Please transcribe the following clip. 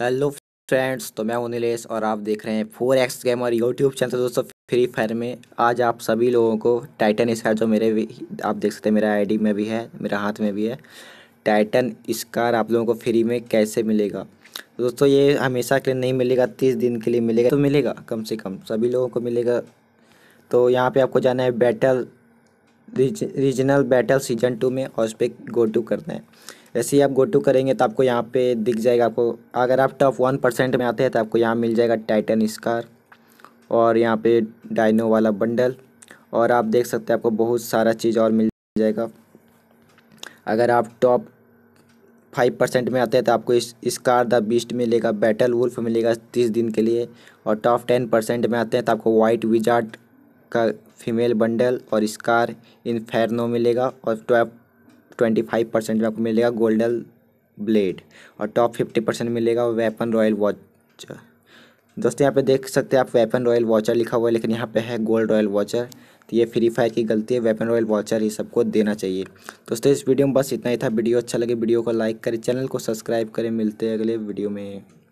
hello friends तो मैं उनिलेश और आप देख रहे हैं four X Gamer YouTube channel दोस्तों फ्री फायर में आज आप सभी लोगों को टाइटन स्कार जो मेरे आप देख सकते हैं मेरा आईडी में भी है मेरा हाथ में भी है टाइटन स्कार आप लोगों को फ्री में कैसे मिलेगा दोस्तों ये हमेशा के लिए नहीं मिलेगा तीस दिन के लिए मिलेगा तो मिलेगा कम से कम सभी लोगों को मिलेगा तो यहाँ पर आपको जाना है battle regional battle season two में और उस पर गो टू करना है वैसे ही आप गो टू करेंगे तो आपको यहाँ पे दिख जाएगा आपको अगर आप टॉप वन परसेंट में आते हैं तो आपको यहाँ मिल जाएगा टाइटन स्कार और यहाँ पे डाइनो वाला बंडल और आप देख सकते हैं आपको बहुत सारा चीज़ और मिल जाएगा अगर आप टॉप फाइव परसेंट में आते हैं तो आपको इस स्कार द बीस्ट मिलेगा बैटल वुल्फ मिलेगा तीस दिन के लिए और टॉप टेन परसेंट में आते हैं तो आपको वाइट विजार्ट का फीमेल बंडल और स्कार इन फेरनो मिलेगा और टॉप ट्वेंटी फाइव परसेंट में आपको मिलेगा गोल्डन ब्लेड और टॉप फिफ्टी परसेंट मिलेगा वेपन रॉयल वॉचर दोस्तों यहाँ पे देख सकते हैं आप वेपन रॉयल वॉचर लिखा हुआ है लेकिन यहाँ पे है गोल्ड रॉयल वॉचर तो ये फ्री फायर की गलती है वेपन रॉयल वॉचर ये सबको देना चाहिए दोस्तों इस वीडियो में बस इतना ही था वीडियो अच्छा लगे वीडियो को लाइक करें चैनल को सब्सक्राइब करें मिलते हैं अगले वीडियो में